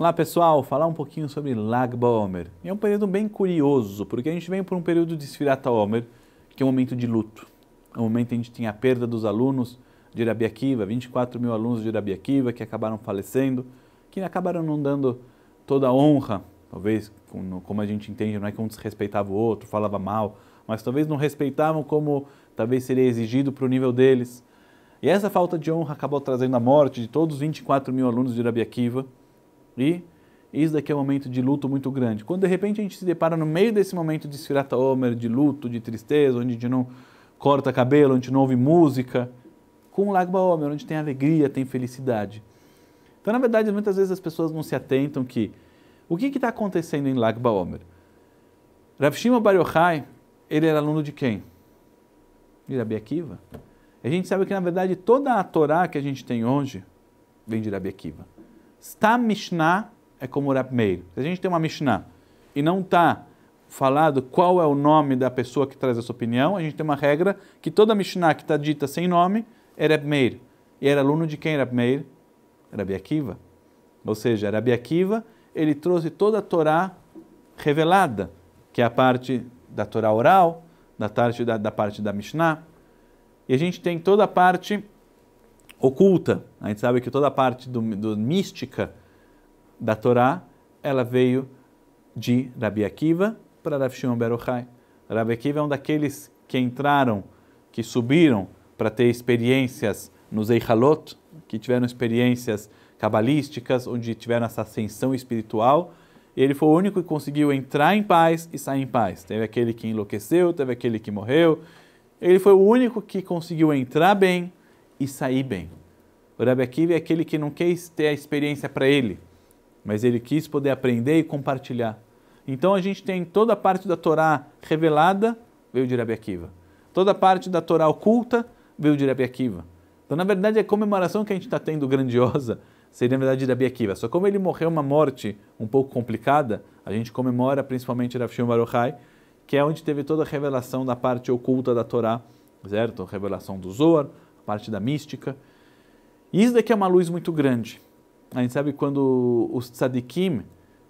Olá pessoal, falar um pouquinho sobre Lag BaOmer. É um período bem curioso, porque a gente vem por um período de Sfirata Omer, que é um momento de luto. É um momento em que a gente tinha a perda dos alunos de Rabi Akiva, 24 mil alunos de Rabi Akiva que acabaram falecendo, que acabaram não dando toda a honra, talvez como a gente entende, não é que um desrespeitava o outro, falava mal, mas talvez não respeitavam como talvez seria exigido para o nível deles. E essa falta de honra acabou trazendo a morte de todos os 24 mil alunos de Rabi Akiva, e isso daqui é um momento de luto muito grande. Quando de repente a gente se depara no meio desse momento de Sfirata Omer, de luto, de tristeza, onde a gente não corta cabelo, onde a gente não ouve música, com Lagba Omer, onde tem alegria, tem felicidade. Então, na verdade, muitas vezes as pessoas não se atentam que o que está acontecendo em Lagba Omer? Rav Shima Bar Yochai, ele era aluno de quem? De Rabi Akiva. A gente sabe que, na verdade, toda a Torá que a gente tem hoje vem de Rabi Akiva. Stam Mishnah é como Rab Meir. Se a gente tem uma Mishnah e não está falado qual é o nome da pessoa que traz essa opinião, a gente tem uma regra que toda Mishnah que está dita sem nome é Rab Meir. E era aluno de quem Rab Meir? Rabi Akiva. Ou seja, Rabi Akiva, ele trouxe toda a Torá revelada, que é a parte da Torá oral, da parte da, da parte da Mishnah. E a gente tem toda a parte oculta. A gente sabe que toda a parte do, do mística da Torá, ela veio de Rabi Akiva para Rav Shimon Beruchai. Rabi Akiva é um daqueles que entraram, que subiram para ter experiências nos Eichalot, que tiveram experiências cabalísticas, onde tiveram essa ascensão espiritual. Ele foi o único que conseguiu entrar em paz e sair em paz. Teve aquele que enlouqueceu, teve aquele que morreu. Ele foi o único que conseguiu entrar bem e sair bem. O Rabi Akiva é aquele que não quis ter a experiência para ele, mas ele quis poder aprender e compartilhar. Então a gente tem toda a parte da Torá revelada, veio de Rabi Akiva. Toda a parte da Torá oculta veio de Rabi Akiva. Então, na verdade, a é comemoração que a gente está tendo grandiosa seria, na verdade, de Rabi Akiva. Só como ele morreu uma morte um pouco complicada, a gente comemora principalmente Rafshim Baruchai, que é onde teve toda a revelação da parte oculta da Torá, certo? A revelação do Zohar, a parte da mística. E isso daqui é uma luz muito grande. A gente sabe quando os tzadikim,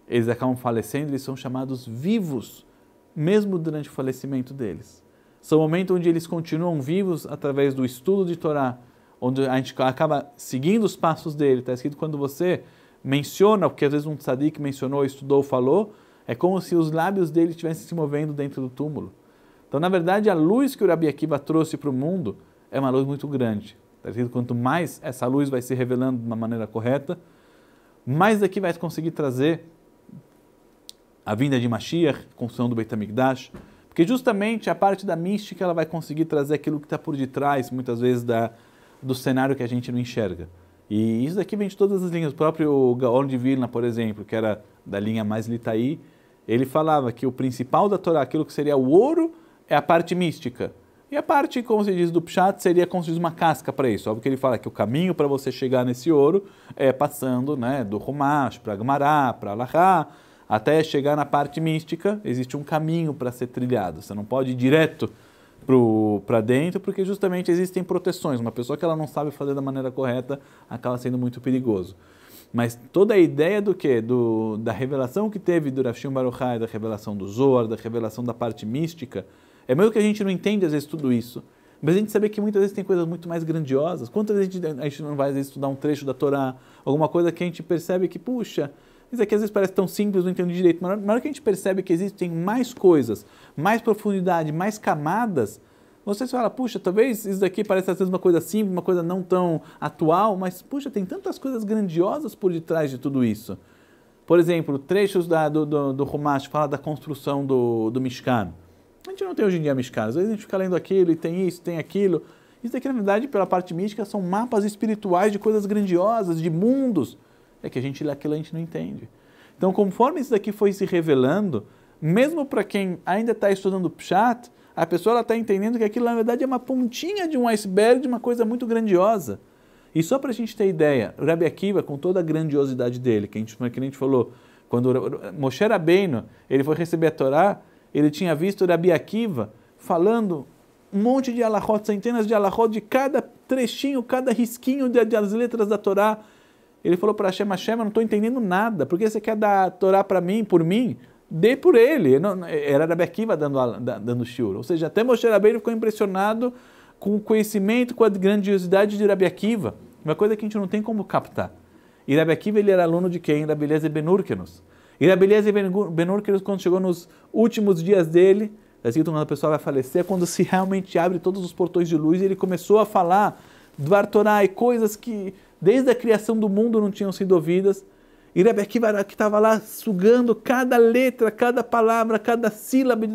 eles acabam falecendo, eles são chamados vivos, mesmo durante o falecimento deles. São momentos onde eles continuam vivos através do estudo de Torá, onde a gente acaba seguindo os passos dele. Está escrito quando você menciona, porque às vezes um tzadik mencionou, estudou, falou, é como se os lábios dele estivessem se movendo dentro do túmulo. Então, na verdade, a luz que o Rabi Akiva trouxe para o mundo é uma luz muito grande. Tá Quanto mais essa luz vai se revelando de uma maneira correta, mais aqui é vai conseguir trazer a vinda de Mashiach, construção do Beit HaMikdash, porque justamente a parte da mística ela vai conseguir trazer aquilo que está por detrás, muitas vezes, da, do cenário que a gente não enxerga. E isso daqui vem de todas as linhas. O próprio Gaon de Vilna, por exemplo, que era da linha mais litaí, ele falava que o principal da Torá, aquilo que seria o ouro, é a parte mística. E a parte, como se diz, do Pshat seria, como se diz, uma casca para isso. Óbvio que ele fala que o caminho para você chegar nesse ouro é passando né, do Romash para Gamará, para Alahá, até chegar na parte mística. Existe um caminho para ser trilhado. Você não pode ir direto para dentro, porque justamente existem proteções. Uma pessoa que ela não sabe fazer da maneira correta acaba sendo muito perigoso. Mas toda a ideia do que? Do, da revelação que teve do Rafshim Baruchai, da revelação do Zohar, da revelação da parte mística, é meio que a gente não entende às vezes tudo isso, mas a gente saber que muitas vezes tem coisas muito mais grandiosas. Quantas vezes a gente, a gente não vai vezes, estudar um trecho da Torá, alguma coisa que a gente percebe que, puxa, isso aqui é às vezes parece tão simples, não entendo direito. Mas na hora que a gente percebe que existem mais coisas, mais profundidade, mais camadas, você fala, puxa, talvez isso daqui pareça às vezes uma coisa simples, uma coisa não tão atual, mas, puxa, tem tantas coisas grandiosas por detrás de tudo isso. Por exemplo, trechos da, do, do, do fala da construção do, do Mishkan. A gente não tem hoje em dia mexicano. Às vezes a gente fica lendo aquilo e tem isso, tem aquilo. Isso daqui, na verdade, pela parte mística, são mapas espirituais de coisas grandiosas, de mundos. É que a gente lê aquilo a gente não entende. Então, conforme isso daqui foi se revelando, mesmo para quem ainda está estudando Pshat, a pessoa está entendendo que aquilo, na verdade, é uma pontinha de um iceberg, de uma coisa muito grandiosa. E só para a gente ter ideia, o Rabi Akiva, com toda a grandiosidade dele, que a gente, é que a gente falou, quando Moshe Rabbeinu, ele foi receber a Torá, ele tinha visto Rabi Akiva falando um monte de alahot, centenas de alahot, de cada trechinho, cada risquinho das letras da Torá. Ele falou para Hashem, Hashem, eu não estou entendendo nada, porque você quer dar a Torá para mim, por mim? Dê por ele. Não, era Rabi Akiva dando, dando shiur. Ou seja, até Moshe Rabbeinu ficou impressionado com o conhecimento, com a grandiosidade de Rabi Akiva. Uma coisa que a gente não tem como captar. E Rabi Akiva, ele era aluno de quem? Rabi Eliezer Ben Urkenos. E Rabeleza Benurker, quando chegou nos últimos dias dele, assim tá que o pessoal vai falecer, é quando se realmente abre todos os portões de luz e ele começou a falar Dvar Torah e coisas que desde a criação do mundo não tinham sido ouvidas. E Rebbe Akiva que estava lá sugando cada letra, cada palavra, cada sílaba de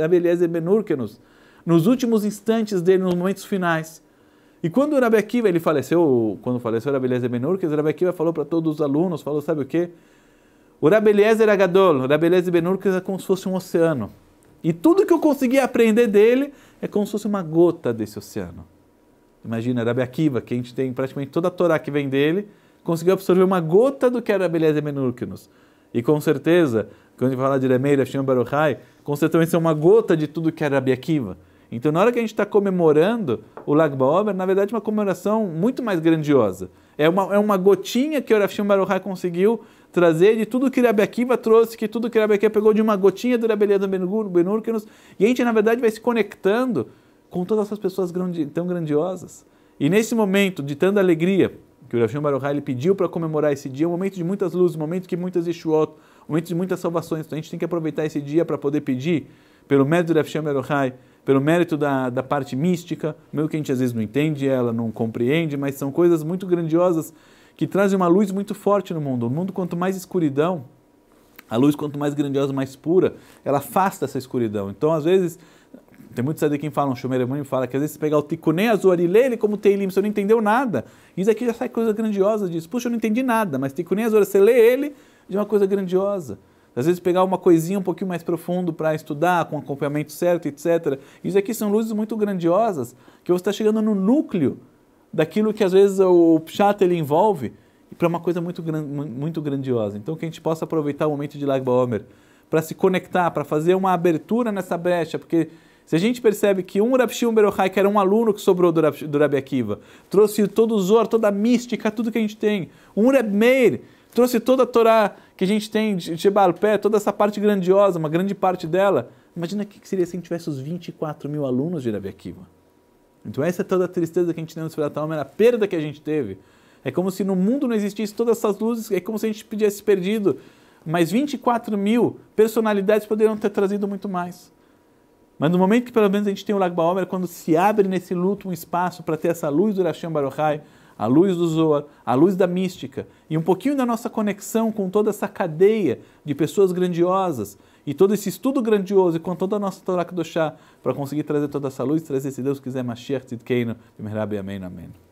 Rabeleza Benurkenos, nos últimos instantes dele, nos momentos finais. E quando o Akiva, ele faleceu, quando faleceu Rabeleza Benurkenos, o Rabbi Akiva falou para todos os alunos, falou, sabe o quê? O Rabeliezer Agadol, o Rabeliezer Benurkes é como se fosse um oceano. E tudo que eu consegui aprender dele é como se fosse uma gota desse oceano. Imagina, rabbi Akiva, que a gente tem praticamente toda a Torá que vem dele, conseguiu absorver uma gota do que era Rabeliezer Benurkes. E com certeza, quando a gente fala de Remeira, Shem Baruchai, com certeza vai ser é uma gota de tudo que era rabbi Akiva. Então, na hora que a gente está comemorando o Lag Baomer, na verdade, é uma comemoração muito mais grandiosa. É uma, é uma gotinha que o Rav Shimon Baruchai conseguiu trazer de tudo que Rabi Akiva trouxe, que tudo que Rabi Akiva pegou de uma gotinha do do Elias Benurkinus. E a gente, na verdade, vai se conectando com todas essas pessoas grandi tão grandiosas. E nesse momento de tanta alegria que o Rav Shimon Baruch pediu para comemorar esse dia, um momento de muitas luzes, um momento que muitas Yeshuot, um momento de muitas salvações. Então a gente tem que aproveitar esse dia para poder pedir pelo mérito do Rav Shimon Baruch pelo mérito da, da parte mística, meio que a gente às vezes não entende ela, não compreende, mas são coisas muito grandiosas que trazem uma luz muito forte no mundo. O mundo, quanto mais escuridão, a luz, quanto mais grandiosa, mais pura, ela afasta essa escuridão. Então, às vezes, tem muitos de quem falam, um Shumeremun fala que às vezes você pegar o Tikkuné Azul e lê ele como Teilim, você não entendeu nada. Isso aqui já sai coisa grandiosa disso. Puxa, eu não entendi nada, mas Tikkuné Azul, você lê ele de uma coisa grandiosa. Às vezes pegar uma coisinha um pouquinho mais profundo para estudar, com acompanhamento certo, etc. Isso aqui são luzes muito grandiosas, que você está chegando no núcleo daquilo que às vezes o Pshat ele envolve para uma coisa muito, muito grandiosa. Então que a gente possa aproveitar o momento de Lag BaOmer para se conectar, para fazer uma abertura nessa brecha, porque se a gente percebe que um Rav Shimon Berochai, que era um aluno que sobrou do, Rab, do Rabi Akiva, trouxe todo o Zor, toda a mística, tudo que a gente tem. Um Reb Meir trouxe toda a Torá que a gente tem de Jebal Pé, toda essa parte grandiosa, uma grande parte dela. Imagina o que seria se a gente tivesse os 24 mil alunos de Rabi Akiva. Então essa é toda a tristeza que a gente tem no Sfirata Omer, a perda que a gente teve. É como se no mundo não existisse todas essas luzes, é como se a gente tivesse perdido. Mas 24 mil personalidades poderiam ter trazido muito mais. Mas no momento que pelo menos a gente tem o Lagba Omer, é quando se abre nesse luto um espaço para ter essa luz do Rashan Barochai, a luz do Zohar, a luz da mística e um pouquinho da nossa conexão com toda essa cadeia de pessoas grandiosas e todo esse estudo grandioso, e com toda a nossa Torá chá para conseguir trazer toda essa luz, trazer, se Deus quiser, Mashiach Tzidkeinu, Amém, Amém.